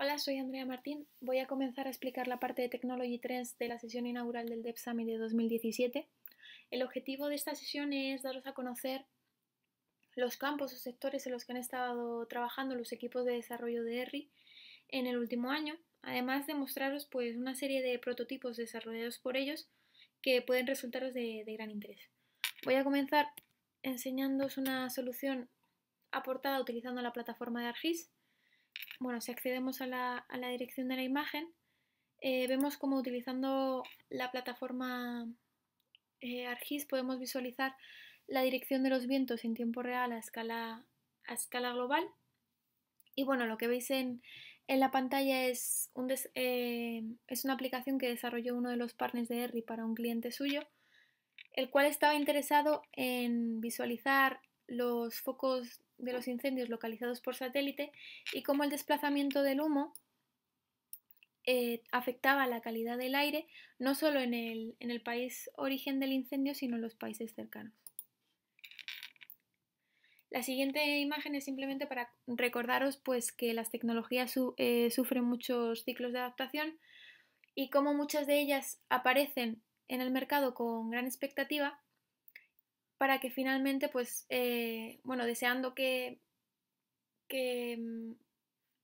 Hola, soy Andrea Martín. Voy a comenzar a explicar la parte de Technology Trends de la sesión inaugural del Dev Summit de 2017. El objetivo de esta sesión es daros a conocer los campos o sectores en los que han estado trabajando los equipos de desarrollo de ERRI en el último año, además de mostraros pues, una serie de prototipos desarrollados por ellos que pueden resultaros de, de gran interés. Voy a comenzar enseñándoos una solución aportada utilizando la plataforma de ARGIS bueno, si accedemos a la, dirección de la imagen, eh, vemos como utilizando la plataforma eh, ARGIS podemos visualizar la dirección de los vientos en tiempo real a escala, global. Y bueno, lo que veis en, la pantalla eh, es, una aplicación que desarrolló uno de los partners de ERRI para un cliente suyo, el cual estaba interesado en visualizar los focos de los incendios localizados por satélite y cómo el desplazamiento del humo eh, afectaba la calidad del aire no solo en el, país origen del incendio, sino en los países cercanos. La siguiente imagen es simplemente para recordaros pues, que las tecnologías eh, sufren muchos ciclos de adaptación y cómo muchas de ellas aparecen en el mercado con gran expectativa, para que finalmente, pues, eh, bueno, deseando que, mm,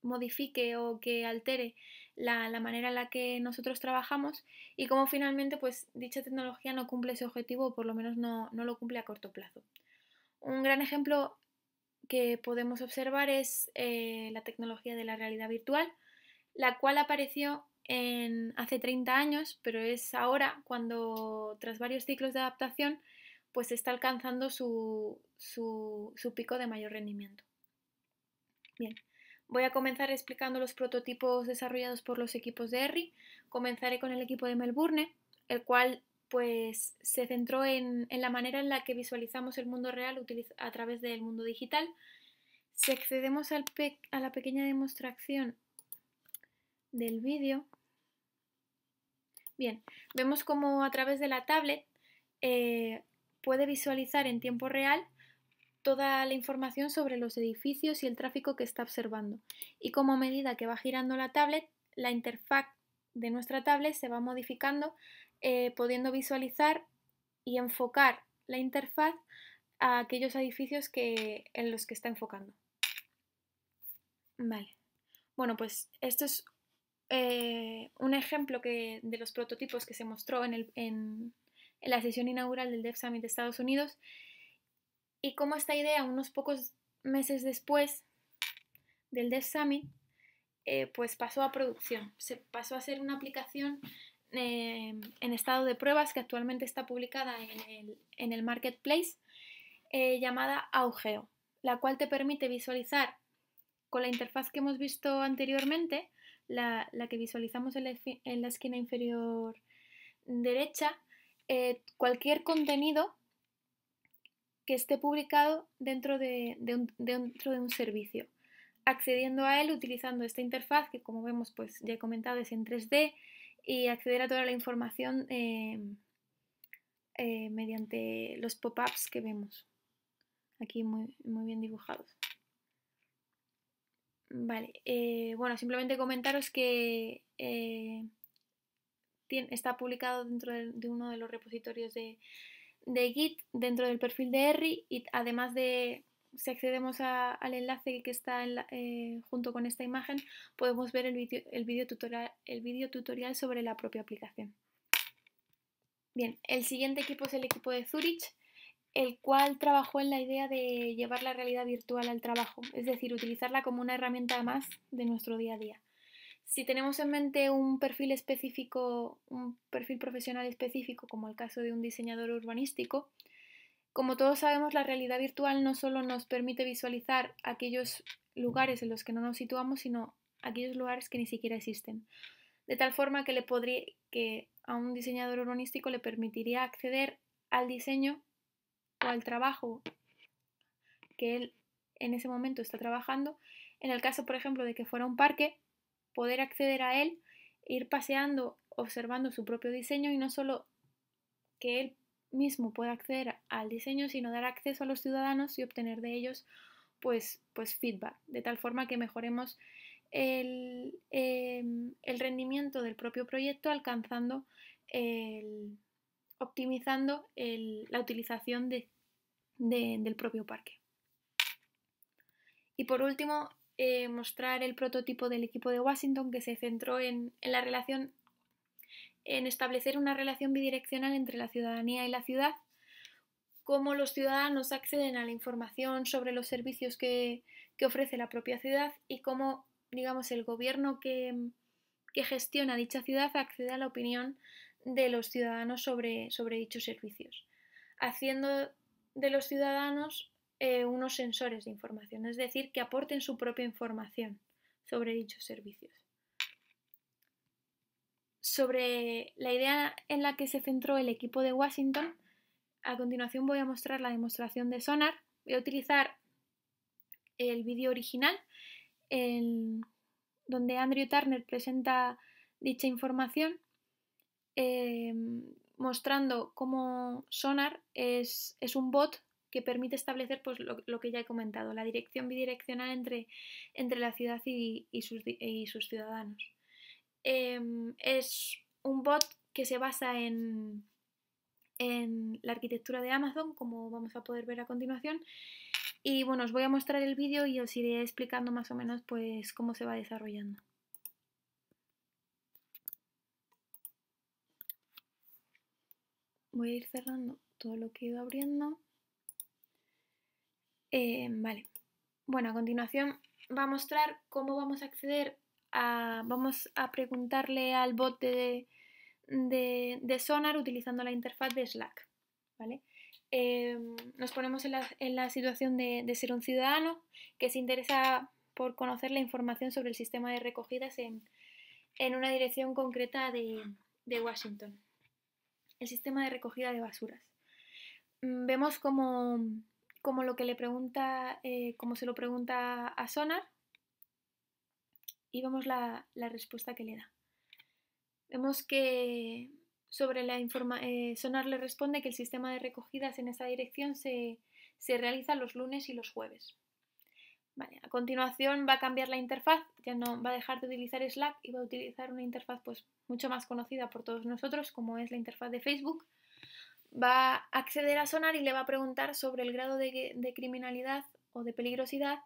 modifique o que altere la, manera en la que nosotros trabajamos y cómo finalmente pues dicha tecnología no cumple ese objetivo o por lo menos no, lo cumple a corto plazo. Un gran ejemplo que podemos observar es eh, la tecnología de la realidad virtual, la cual apareció en, hace 30 años, pero es ahora cuando tras varios ciclos de adaptación pues está alcanzando su, pico de mayor rendimiento. Bien, voy a comenzar explicando los prototipos desarrollados por los equipos de ERRI. Comenzaré con el equipo de Melbourne, el cual pues se centró en, la manera en la que visualizamos el mundo real a través del mundo digital. Si accedemos a la pequeña demostración del vídeo, bien, vemos cómo a través de la tablet eh, puede visualizar en tiempo real toda la información sobre los edificios y el tráfico que está observando. Y como medida que va girando la tablet, la interfaz de nuestra tablet se va modificando, eh, pudiendo visualizar y enfocar la interfaz a aquellos edificios que, en los que está enfocando. Vale. Bueno, pues esto es eh, un ejemplo de los prototipos que se mostró en el, en la sesión inaugural del Dev Summit de Estados Unidos, y cómo esta idea, unos pocos meses después del Dev Summit, eh, pues pasó a producción, se pasó a ser una aplicación eh, en estado de pruebas que actualmente está publicada en el, marketplace eh, llamada Augeo, la cual te permite visualizar con la interfaz que hemos visto anteriormente, la, que visualizamos en la, esquina inferior derecha, eh, cualquier contenido que esté publicado dentro de, un, dentro de un servicio. Accediendo a él utilizando esta interfaz que como vemos pues ya he comentado es en 3D y acceder a toda la información eh, eh, mediante los pop-ups que vemos aquí muy, muy bien dibujados. Vale, bueno, simplemente comentaros que está publicado dentro de, uno de los repositorios de, Git, dentro del perfil de Erri y además de, si accedemos al enlace que está eh, junto con esta imagen, podemos ver el vídeo tutorial, el video tutorial sobre la propia aplicación. Bien, el siguiente equipo es el equipo de Zurich, el cual trabajó en la idea de llevar la realidad virtual al trabajo, es decir, utilizarla como una herramienta más de nuestro día a día si tenemos en mente un perfil específico, un perfil profesional específico, como el caso de un diseñador urbanístico, como todos sabemos, la realidad virtual no solo nos permite visualizar aquellos lugares en los que no nos situamos, sino aquellos lugares que ni siquiera existen. De tal forma que, le podría, que a un diseñador urbanístico le permitiría acceder al diseño o al trabajo que él en ese momento está trabajando. En el caso, por ejemplo, de que fuera un parque, poder acceder a él, ir paseando, observando su propio diseño y no solo que él mismo pueda acceder al diseño, sino dar acceso a los ciudadanos y obtener de ellos pues, pues feedback, de tal forma que mejoremos el, em, rendimiento del propio proyecto alcanzando el, optimizando la utilización del propio parque. Y por último, eh, mostrar el prototipo del equipo de Washington que se centró en, la relación en establecer una relación bidireccional entre la ciudadanía y la ciudad, cómo los ciudadanos acceden a la información sobre los servicios que, ofrece la propia ciudad y cómo, digamos, el gobierno que, gestiona dicha ciudad accede a la opinión de los ciudadanos sobre dichos servicios, haciendo de los ciudadanos eh, unos sensores de información, es decir, que aporten su propia información sobre dichos servicios. Sobre la idea en la que se centró el equipo de Washington, a continuación voy a mostrar la demostración de Sonar. Voy a utilizar el vídeo original donde Andrew Turner presenta dicha información eh, mostrando cómo Sonar es un bot que permite establecer pues, lo, que ya he comentado, la dirección bidireccional entre, entre la ciudad y, sus, ciudadanos. Em, es un bot que se basa en, en la arquitectura de Amazon, como vamos a poder ver a continuación. Y bueno, os voy a mostrar el vídeo y os iré explicando más o menos pues cómo se va desarrollando. Voy a ir cerrando todo lo que he ido abriendo. Eh, vale. Bueno, a continuación va a mostrar cómo vamos a acceder a... Vamos a preguntarle al bot de, Sonar utilizando la interfaz de Slack. ¿Vale? Em, nos ponemos en la, situación de, ser un ciudadano que se interesa por conocer la información sobre el sistema de recogidas en, una dirección concreta de, de, Washington, el sistema de recogida de basuras. Vemos cómo como lo que le pregunta, eh, se lo pregunta a Sonar, y vemos la, la respuesta que le da. Vemos que sobre la eh, Sonar le responde que el sistema de recogidas en esa dirección se, realiza los lunes y los jueves. a continuación va a cambiar la interfaz, ya no va a dejar de utilizar Slack y va a utilizar una interfaz pues mucho más conocida por todos nosotros como es la interfaz de Facebook va a acceder a Sonar y le va a preguntar sobre el grado de, criminalidad o de peligrosidad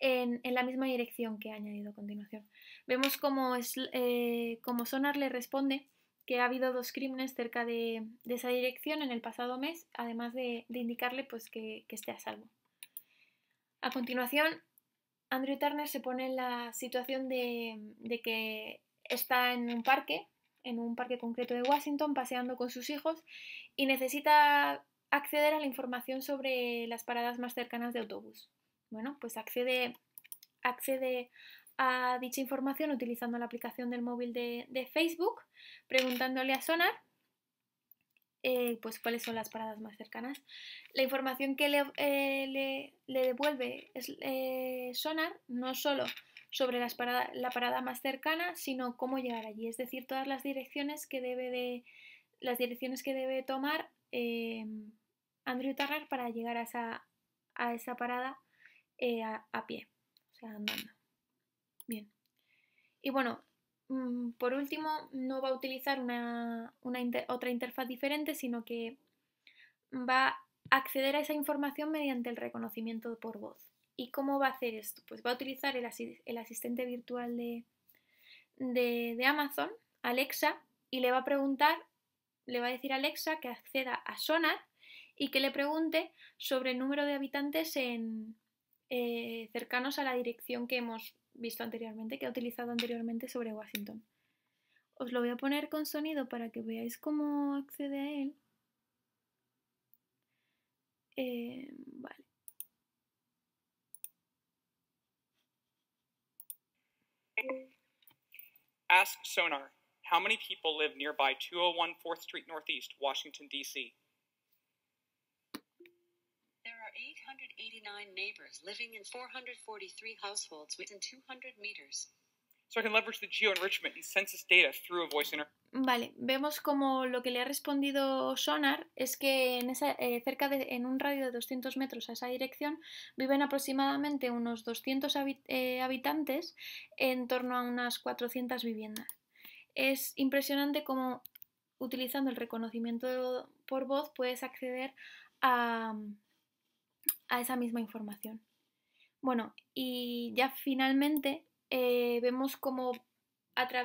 en, la misma dirección que ha añadido a continuación. Vemos cómo eh, Sonar le responde que ha habido dos crímenes cerca de, esa dirección en el pasado mes, además de, indicarle pues, que, esté a salvo. A continuación, Andrew Turner se pone en la situación de, de, que está en un parque, en un parque concreto de Washington, paseando con sus hijos y necesita acceder a la información sobre las paradas más cercanas de autobús. Bueno, pues accede, accede a dicha información utilizando la aplicación del móvil de, Facebook, preguntándole a Sonar eh, pues cuáles son las paradas más cercanas. La información que le, eh, le, devuelve es, eh, Sonar no solo sobre la parada más cercana, sino cómo llegar allí, es decir, todas las direcciones que debe de, las direcciones que debe tomar eh, Andrew Tarrar para llegar a esa, parada eh, a, pie, o sea, andando. Bien. Y bueno, mm, por último, no va a utilizar una, otra interfaz diferente, sino que va a acceder a esa información mediante el reconocimiento por voz. ¿Y cómo va a hacer esto? Pues va a utilizar el, asistente virtual de Amazon, Alexa, y le va a preguntar le va a decir a Alexa que acceda a Sonar y que le pregunte sobre el número de habitantes en, eh, cercanos a la dirección que hemos visto anteriormente, que ha utilizado anteriormente sobre Washington. Os lo voy a poner con sonido para que veáis cómo accede a él. Eh, vale. Ask Sonar. How many people live nearby 201 4th Street Northeast, Washington, D.C.? There are 889 neighbors living in 443 households within 200 meters. So I can leverage the geo-enrichment and census data through a voice inter Vale, vemos como lo que le ha respondido Sonar es que en, esa, eh, cerca de, en un radio de 200 metros a esa dirección viven aproximadamente unos 200 habit eh, habitantes en torno a unas 400 viviendas es impresionante cómo utilizando el reconocimiento por voz puedes acceder a, esa misma información. Bueno, y ya finalmente eh, vemos cómo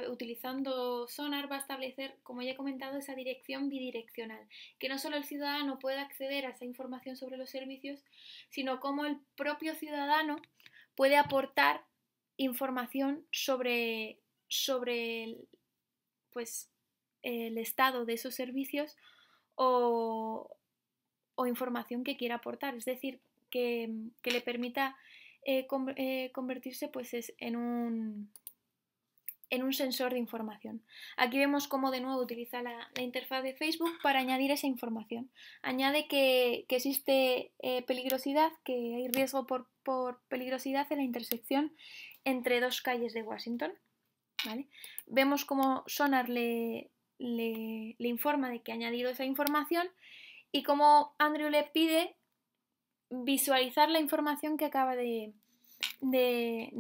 utilizando Sonar va a establecer, como ya he comentado, esa dirección bidireccional, que no solo el ciudadano puede acceder a esa información sobre los servicios, sino cómo el propio ciudadano puede aportar información sobre, sobre pues el estado de esos servicios o, información que quiera aportar, es decir, que, le permita eh, eh, convertirse pues en un sensor de información. Aquí vemos cómo de nuevo utiliza la, interfaz de Facebook para añadir esa información. Añade que, existe eh, peligrosidad, que hay riesgo por peligrosidad en la intersección entre dos calles de Washington. Vemos cómo Sonar le, informa de que ha añadido esa información y cómo Andrew le pide visualizar la información que acaba de,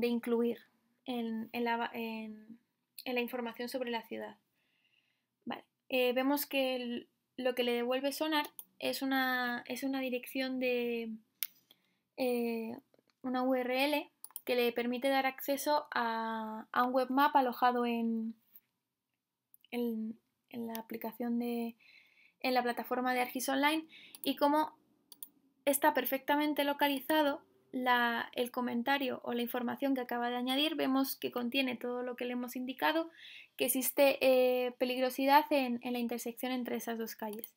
incluir en, la, información sobre la ciudad. Eh, vemos que lo que le devuelve Sonar es una, es una dirección de eh, una URL que le permite dar acceso a, a un webmap alojado en, en, la aplicación de en la plataforma de Argis Online y como está perfectamente localizado el comentario o la información que acaba de añadir, vemos que contiene todo lo que le hemos indicado, que existe eh, peligrosidad en la intersección entre esas dos calles.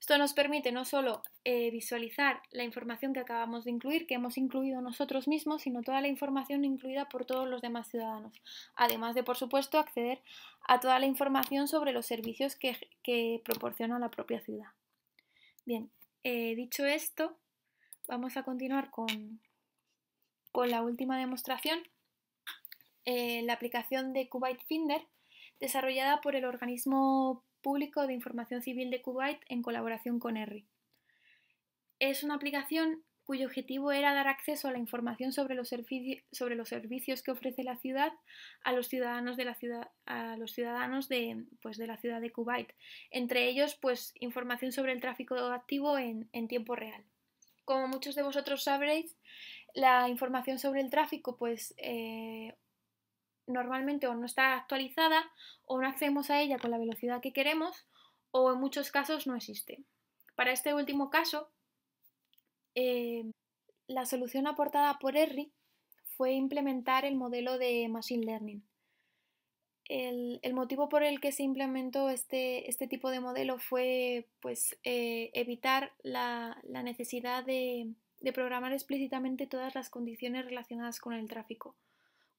Esto nos permite no solo eh, visualizar la información que acabamos de incluir, que hemos incluido nosotros mismos, sino toda la información incluida por todos los demás ciudadanos. Además de, por supuesto, acceder a toda la información sobre los servicios que, proporciona la propia ciudad. Bien, eh, dicho esto, vamos a continuar con, con la última demostración. Eh, la aplicación de Kuwait Finder, desarrollada por el organismo público de información civil de Kuwait en colaboración con ERRI. Es una aplicación cuyo objetivo era dar acceso a la información sobre los, servicios que ofrece la ciudad a los ciudadanos de la ciudad, a los ciudadanos de, pues, de la ciudad de Kuwait. Entre ellos, pues, información sobre el tráfico activo en, tiempo real. Como muchos de vosotros sabréis, la información sobre el tráfico, pues eh, normalmente o no está actualizada o no accedemos a ella con la velocidad que queremos o en muchos casos no existe. Para este último caso, em, la solución aportada por ERRI fue implementar el modelo de Machine Learning. El, motivo por el que se implementó este, este tipo de modelo fue pues, eh, evitar la, necesidad de programar explícitamente todas las condiciones relacionadas con el tráfico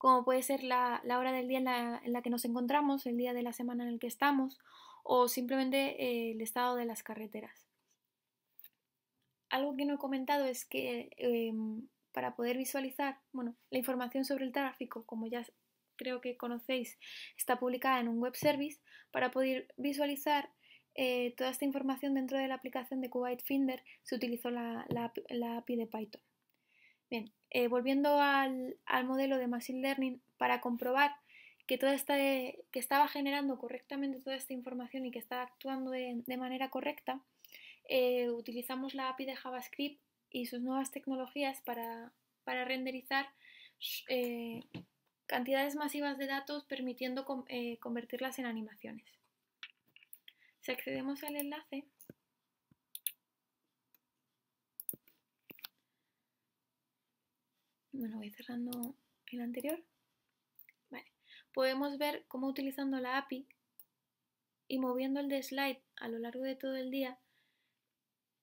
como puede ser la, hora del día en la, que nos encontramos, el día de la semana en el que estamos o simplemente eh, el estado de las carreteras. Algo que no he comentado es que em, para poder visualizar, bueno, la información sobre el tráfico, como ya creo que conocéis, está publicada en un web service, para poder visualizar eh, toda esta información dentro de la aplicación de Kuwait Finder se utilizó la API de Python. Bien, eh, volviendo al, modelo de Machine Learning para comprobar que, estaba generando correctamente toda esta información y que estaba actuando de, manera correcta, eh, utilizamos la API de JavaScript y sus nuevas tecnologías para, renderizar eh, cantidades masivas de datos permitiendo convertirlas en animaciones. Si accedemos al enlace, bueno, voy cerrando el anterior. Podemos ver cómo utilizando la API y moviendo el de slide a lo largo de todo el día,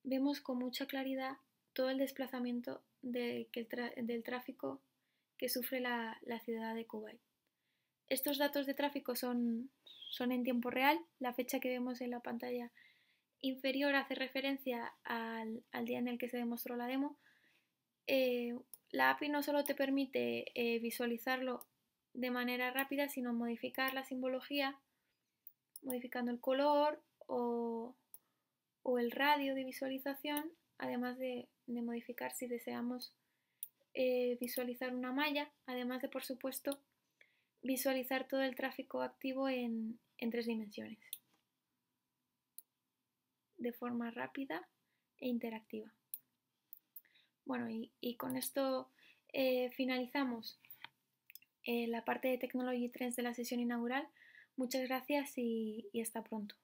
vemos con mucha claridad todo el desplazamiento del tráfico que sufre la, ciudad de Kuwait. Estos datos de tráfico son, en tiempo real. La fecha que vemos en la pantalla inferior hace referencia al, día en el que se demostró la demo. Eh, la API no solo te permite eh, visualizarlo de manera rápida, sino modificar la simbología, modificando el color o, el radio de visualización, además de, modificar si deseamos eh, visualizar una malla, además de, por supuesto, visualizar todo el tráfico activo en tres dimensiones, de forma rápida e interactiva. Bueno, y, con esto eh, finalizamos eh, la parte de Technology Trends de la sesión inaugural. Muchas gracias y, y hasta pronto.